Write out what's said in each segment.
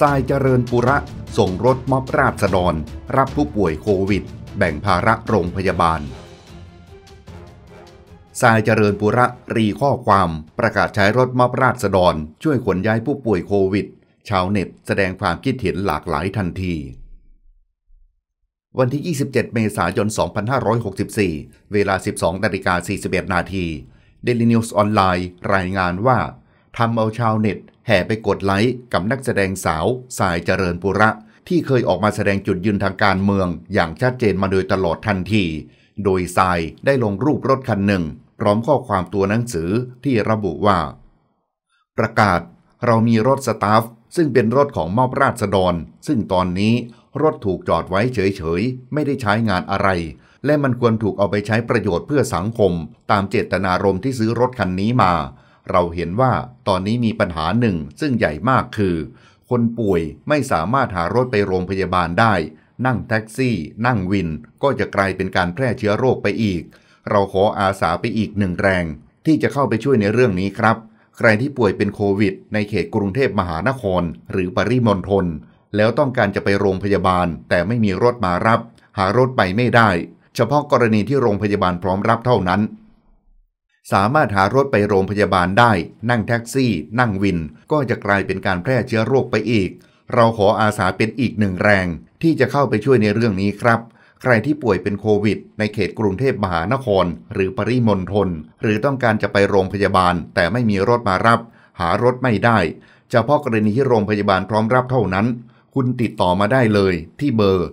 ทรายเจริญปุระส่งรถมอบราษฎร รับผู้ป่วยโควิด แบ่งภาระโรงพยาบาลทรายเจริญปุระรีข้อความประกาศใช้รถมอบราษฎร ช่วยขนย้ายผู้ป่วยโควิด ชาวเน็ต แสดงความคิดเห็นหลากหลายทันที วันที่ 27 เมษายน 2564 เวลา 12นาฬิกา41 นาทีเดลินิวส์ออนไลน์รายงานว่าทำเอาชาวเน็ต แห่ไปกดไลค์กับนักแสดงสาว สายเจริญปุระ ที่เคยออกมาแสดงจุดยืนทางการเมือง อย่างชัดเจนมาโดยตลอดทันที โดยสายได้ลงรูปรถคันหนึ่ง พร้อมข้อความตัวหนังสือที่ระบุว่า ประกาศ เรามีรถสตาฟ ซึ่งเป็นรถของมอบราษฎรซึ่งตอนนี้รถถูกจอดไว้เฉยๆ ไม่ได้ใช้งานอะไร และมันควรถูกเอาไปใช้ประโยชน์เพื่อสังคม ตามเจตนารมณ์ที่ซื้อรถคันนี้มาเราเห็นว่าตอนนี้มีปัญหาหนึ่งซึ่งใหญ่มากคือ คนป่วยไม่สามารถหารถไปโรงพยาบาลได้ นั่งแท็กซี่ นั่งวินก็จะกลายเป็นการแพร่เชื้อโรคไปอีก เราขออาสาไปอีกหนึ่งแรง ที่จะเข้าไปช่วยในเรื่องนี้ครับ ใครที่ป่วยเป็นโควิด ในเขตกรุงเทพมหานคร หรือปริมณฑลแล้วต้องการจะไปโรงพยาบาลแต่ไม่มีรถมารับ หารถไปไม่ได้ เฉพาะกรณีที่โรงพยาบาลพร้อมรับเท่านั้นสามารถหารถไปโรงพยาบาลได้ นั่งแท็กซี่ นั่งวินก็จะกลายเป็นการแพร่เชื้อโรคไปอีก เราขออาสาเป็นอีกหนึ่งแรง ที่จะเข้าไปช่วยในเรื่องนี้ครับใครที่ป่วยเป็นโควิด ในเขตกรุงเทพมหานคร หรือปริมณฑลหรือต้องการจะไปโรงพยาบาล แต่ไม่มีรถมารับ หารถไม่ได้เฉพาะกรณีที่โรงพยาบาลพร้อมรับเท่านั้น คุณติดต่อมาได้เลย ที่เบอร์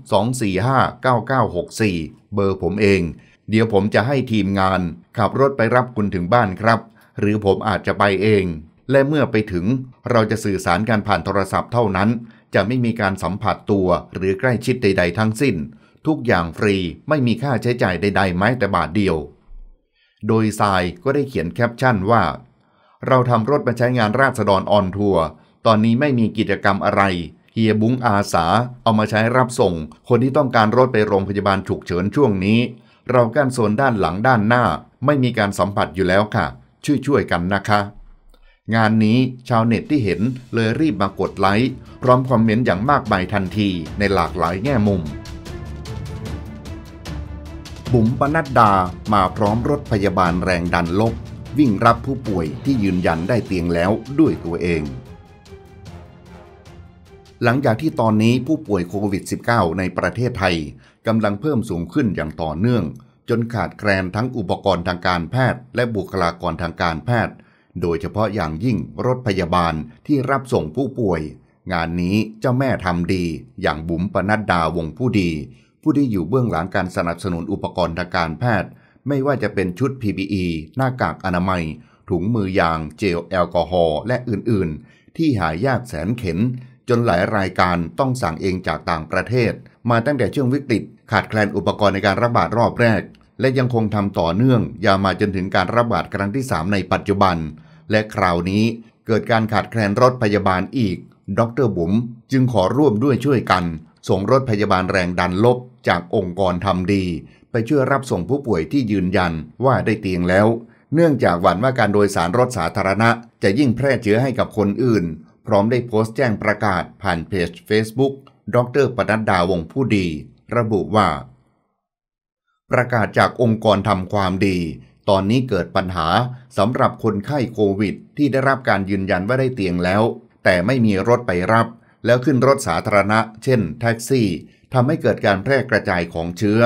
063 245 9964 เบอร์ผมเองเดี๋ยวผมจะให้ทีมงานขับรถไปรับคุณถึงบ้านครับ หรือผมอาจจะไปเอง และเมื่อไปถึงเราจะสื่อสารการผ่านโทรศัพท์เท่านั้น จะไม่มีการสัมผัสตัวหรือใกล้ชิดใด ๆ ทั้งสิ้น ทุกอย่างฟรี ไม่มีค่าใช้จ่ายใดๆแม้แต่บาทเดียว โดยทรายก็ได้เขียนแคปชั่นว่า เราทำรถมาใช้งานราษฎรออนทัวร์ ตอนนี้ไม่มีกิจกรรมอะไร เฮียบุ้งอาสา เอามาใช้รับส่ง คนที่ต้องการรถไปโรงพยาบาลฉุกเฉินช่วงนี้เรากั้นโซนด้านหลังด้านหน้าไม่มีการสัมผัสอยู่แล้วค่ะ ช่วยๆกันนะคะ งานนี้ชาวเน็ตที่เห็นเลยรีบมากดไลค์พร้อมคอมเมนต์อย่างมากมายทันทีในหลากหลายแง่มุมบุ๋มปนัดดามาพร้อมรถพยาบาลแรงดันลบวิ่งรับผู้ป่วยที่ยืนยันได้เตียงแล้วด้วยตัวเองหลังจากที่ตอนนี้ผู้ป่วยโควิด -19 ในประเทศไทยกำลังเพิ่มสูงขึ้นอย่างต่อเนื่อง จนขาดแคลนทั้งอุปกรณ์ทางการแพทย์และบุคลากรทางการแพทย์ โดยเฉพาะอย่างยิ่งรถพยาบาลที่รับส่งผู้ป่วย งานนี้เจ้าแม่ทำดีอย่างบุ๋มปนัดดาวงผู้ดี ผู้ที่อยู่เบื้องหลังการสนับสนุนอุปกรณ์ทางการแพทย์ ไม่ว่าจะเป็นชุด PPE หน้ากากอนามัย ถุงมือยาง เจลแอลกอฮอล์และอื่นๆ ที่หายากแสนเข็นจนหลายรายการต้องสั่งเองจากต่างประเทศ มาตั้งแต่ช่วงวิกฤตขาดแคลนอุปกรณ์ในการระบาดรอบแรก และยังคงทำต่อเนื่องยาวมาจนถึงการระบาดครั้งที่ 3 ในปัจจุบัน และคราวนี้เกิดการขาดแคลนรถพยาบาลอีก ดรบุ๋มจึงขอร่วมด้วยช่วยกัน ส่งรถพยาบาลแรงดันลบจากองค์กรทำดี ไปช่วยรับส่งผู้ป่วยที่ยืนยันว่าได้เตียงแล้ว เนื่องจากหวั่นว่าการโดยสารรถสาธารณะ จะยิ่งแพร่เชื้อให้กับคนอื่นพร้อมได้โพสต์แจ้งประกาศผ่านเพจ Facebook ดรปนัดดาวงผู้ดี ระบุว่า ประกาศจากองค์กรทำความดี ตอนนี้เกิดปัญหา สำหรับคนไข้โควิดที่ได้รับการยืนยันว่าได้เตียงแล้ว แต่ไม่มีรถไปรับ แล้วขึ้นรถสาธารณะ เช่นแท็กซี่ทำให้เกิดการแพร่กระจายของเชื้อ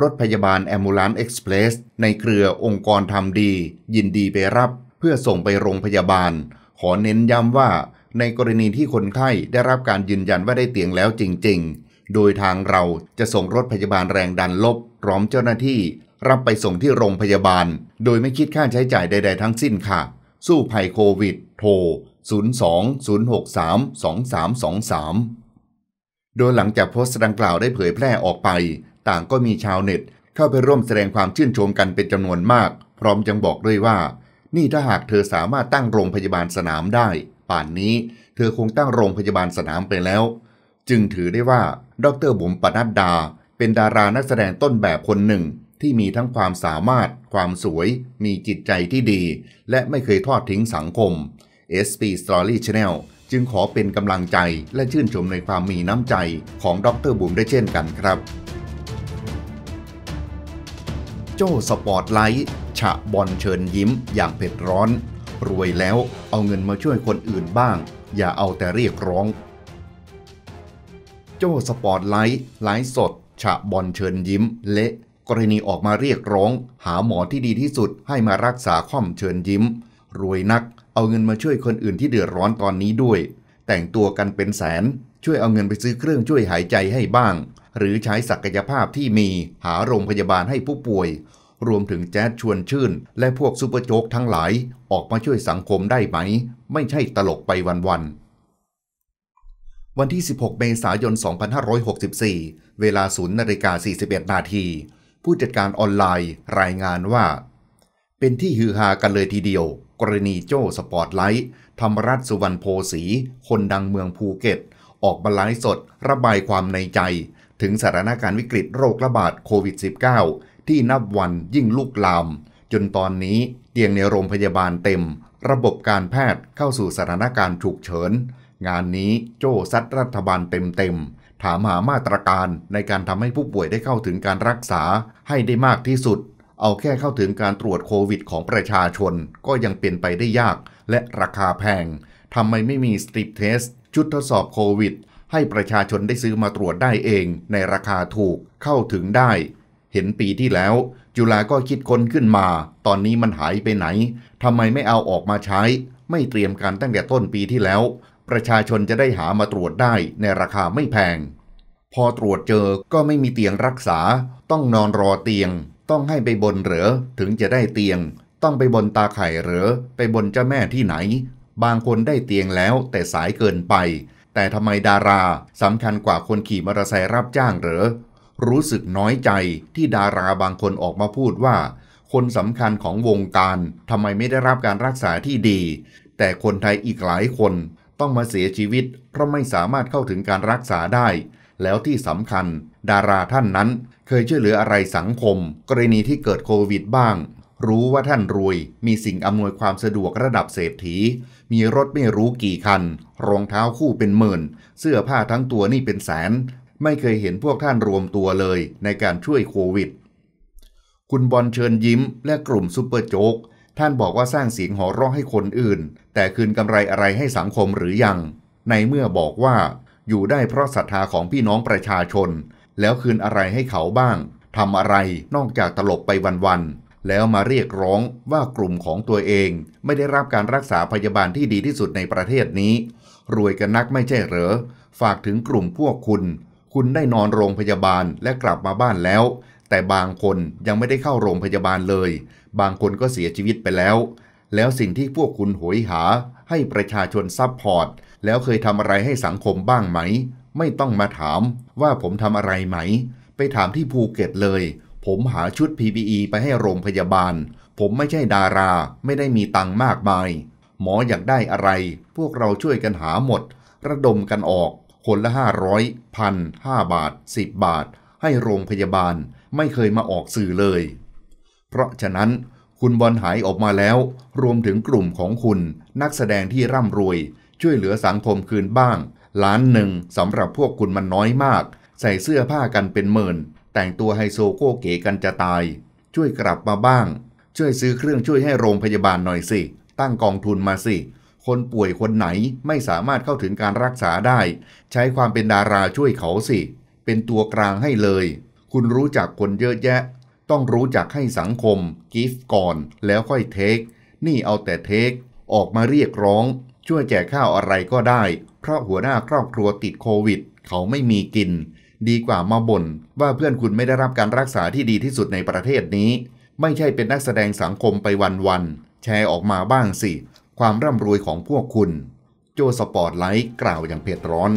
รถพยาบาลแอมูลานเอ็กซ์เพรสในเครือองค์กรทำดี ยินดีไปรับเพื่อส่งไปโรงพยาบาลขอเน้นย้ำว่าในกรณีที่คนไข้ได้รับการยืนยันว่าได้เตียงแล้วจริงๆ โดยทางเราจะส่งรถพยาบาลแรงดันลบ พร้อมเจ้าหน้าที่ รับไปส่งที่โรงพยาบาล โดยไม่คิดค่าใช้จ่ายใด ๆ ทั้งสิ้นค่ะ สู้ภัยโควิด โทร 02-063-2323 โดยหลังจากโพสต์ดังกล่าวได้เผยแพร่ออกไป ต่างก็มีชาวเน็ต เข้าไปร่วมแสดงความชื่นชมกันเป็นจำนวนมาก พร้อมยังบอกด้วยว่านี่ถ้าหากเธอสามารถตั้งโรงพยาบาลสนามได้ ป่านนี้เธอคงตั้งโรงพยาบาลสนามไปแล้ว จึงถือได้ว่าดรบุ๋มปนัดดา เป็นดารานักแสดงต้นแบบคนหนึ่งที่มีทั้งความสามารถ ความสวย มีจิตใจที่ดี และไม่เคยทอดทิ้งสังคม SP Story Channel จึงขอเป็นกำลังใจและชื่นชมในความมีน้ำใจของดรบุ๋มได้เช่นกันครับโจ้สปอตไลท์ฉะบอลเชิญยิ้มอย่างเผ็ดร้อนรวยแล้วเอาเงินมาช่วยคนอื่นบ้างอย่าเอาแต่เรียกร้องโจ้สปอร์ตไลท์ไลฟ์สดฉะบอลเชิญยิ้มเละกรณีออกมาเรียกร้อง หาหมอที่ดีที่สุดให้มารักษาค่อมเชิญยิ้มรวยนักเอาเงินมาช่วยคนอื่นที่เดือดร้อนตอนนี้ด้วย แต่งตัวกันเป็นแสนช่วยเอาเงินไปซื้อเครื่องช่วยหายใจให้บ้าง หรือใช้ศักยภาพที่มี หาโรงพยาบาลให้ผู้ป่วยรวมถึงแจ๊ดชวนชื่น และพวกซูเปอร์โจ๊กทั้งหลาย ออกมาช่วยสังคมได้ไหม ไม่ใช่ตลกไปวันวัน วันที่ 16 เมษายน 2564 เวลา0นาฬิกา41นาทีผู้จัดการออนไลน์รายงานว่า เป็นที่ฮือฮากันเลยทีเดียว กรณีโจ้สปอร์ตไลท์ธรรมรัตสุวรรณโพสี คนดังเมืองภูเก็ต ออกมาไลฟ์สด ระบายความในใจ ถึงสถานการณ์วิกฤตโรคระบาดโควิด -19 ที่นับวันยิ่งลุกลาม จนตอนนี้เตียงในโรงพยาบาลเต็ม ระบบการแพทย์เข้าสู่สถานการณ์ฉุกเฉิน งานนี้โจ้ซัดรัฐบาลเต็มๆถามหามาตรการในการทำให้ผู้ป่วยได้เข้าถึงการรักษาให้ได้มากที่สุด เอาแค่เข้าถึงการตรวจโควิด ของประชาชน ก็ยังเป็นไปได้ยากและราคาแพงทำไมไม่มีสตรีปเทส ชุดทดสอบโควิด ให้ประชาชนได้ซื้อมาตรวจได้เองในราคาถูกเข้าถึงได้เห็นปีที่แล้ว จุฬาก็คิดค้นขึ้นมา ตอนนี้มันหายไปไหนทำไมไม่เอาออกมาใช้ ไม่เตรียมการตั้งแต่ต้นปีที่แล้ว ประชาชนจะได้หามาตรวจได้ในราคาไม่แพง พอตรวจเจอก็ไม่มีเตียงรักษา ต้องนอนรอเตียง ต้องให้ไปบนเหรอถึงจะได้เตียง ต้องไปบนตาไข่เหรอไปบนเจ้าแม่ที่ไหน บางคนได้เตียงแล้วแต่สายเกินไป แต่ทำไมดาราสำคัญกว่าคนขี่มอเตอร์ไซค์รับจ้างเหรอรู้สึกน้อยใจที่ดาราบางคนออกมาพูดว่า คนสำคัญของวงการทำไมไม่ได้รับการรักษาที่ดี แต่คนไทยอีกหลายคนต้องมาเสียชีวิต เพราะไม่สามารถเข้าถึงการรักษาได้ แล้วที่สำคัญ ดาราท่านนั้นเคยช่วยเหลืออะไรสังคม กรณีที่เกิดโควิดบ้าง รู้ว่าท่านรวย มีสิ่งอำนวยความสะดวกระดับเศรษฐี มีรถไม่รู้กี่คันรองเท้าคู่เป็นหมื่นเสื้อผ้าทั้งตัวนี่เป็นแสนไม่เคยเห็นพวกท่านรวมตัวเลยในการช่วยโควิด คุณบอลเชิญยิ้ม และกลุ่มซูเปอร์โจ๊ก ท่านบอกว่าสร้างเสียงหอร้องให้คนอื่น แต่คืนกำไรอะไรให้สังคมหรือยัง ในเมื่อบอกว่าอยู่ได้เพราะศรัทธาของพี่น้องประชาชน แล้วคืนอะไรให้เขาบ้างทำอะไรนอกจากตลบไปวันๆ แล้วมาเรียกร้องว่ากลุ่มของตัวเองไม่ได้รับการรักษาพยาบาลที่ดีที่สุดในประเทศนี้ รวยกันนักไม่ใช่เหรอ ฝากถึงกลุ่มพวกคุณคุณได้นอนโรงพยาบาลและกลับมาบ้านแล้ว แต่บางคนยังไม่ได้เข้าโรงพยาบาลเลย บางคนก็เสียชีวิตไปแล้ว แล้วสิ่งที่พวกคุณโหยหาให้ประชาชนซับพอร์ตแล้วเคยทำอะไรให้สังคมบ้างไหม ไม่ต้องมาถาม ว่าผมทำอะไรไหม ไปถามที่ภูเก็ตเลย ผมหาชุด PPE ไปให้โรงพยาบาล ผมไม่ใช่ดารา ไม่ได้มีตังมากมาย หมออยากได้อะไร พวกเราช่วยกันหาหมด ระดมกันออกคนละ 500พันห้าบาท 10 บาท ให้โรงพยาบาล ไม่เคยมาออกสื่อเลย เพราะฉะนั้น คุณบอลหายออกมาแล้ว รวมถึงกลุ่มของคุณนักแสดงที่ร่ำรวย ช่วยเหลือสังคมคืนบ้าง ล้านหนึ่งสำหรับพวกคุณมันน้อยมาก ใส่เสื้อผ้ากันเป็นหมื่นแต่งตัวไฮโซโก้เก๋กันจะตาย ช่วยกลับมาบ้าง ช่วยซื้อเครื่องช่วยให้โรงพยาบาลหน่อยสิ ตั้งกองทุนมาสิคนป่วยคนไหนไม่สามารถเข้าถึงการรักษาได้ ใช้ความเป็นดาราช่วยเขาสิ เป็นตัวกลางให้เลย คุณรู้จักคนเยอะแยะ ต้องรู้จักให้สังคมกิฟก่อนแล้วค่อยเทค นี่เอาแต่เทค ออกมาเรียกร้อง ช่วยแจกข้าวอะไรก็ได้ เพราะหัวหน้าครอบครัวติดโควิด เขาไม่มีกิน ดีกว่ามาบ่นว่าเพื่อนคุณไม่ได้รับการรักษาที่ดีที่สุดในประเทศนี้ ไม่ใช่เป็นนักแสดงสังคมไปวันๆแชร์ออกมาบ้างสิความร่ำรวยของพวกคุณ โจสปอร์ตไลท์กล่าวอย่างเผ็ดร้อน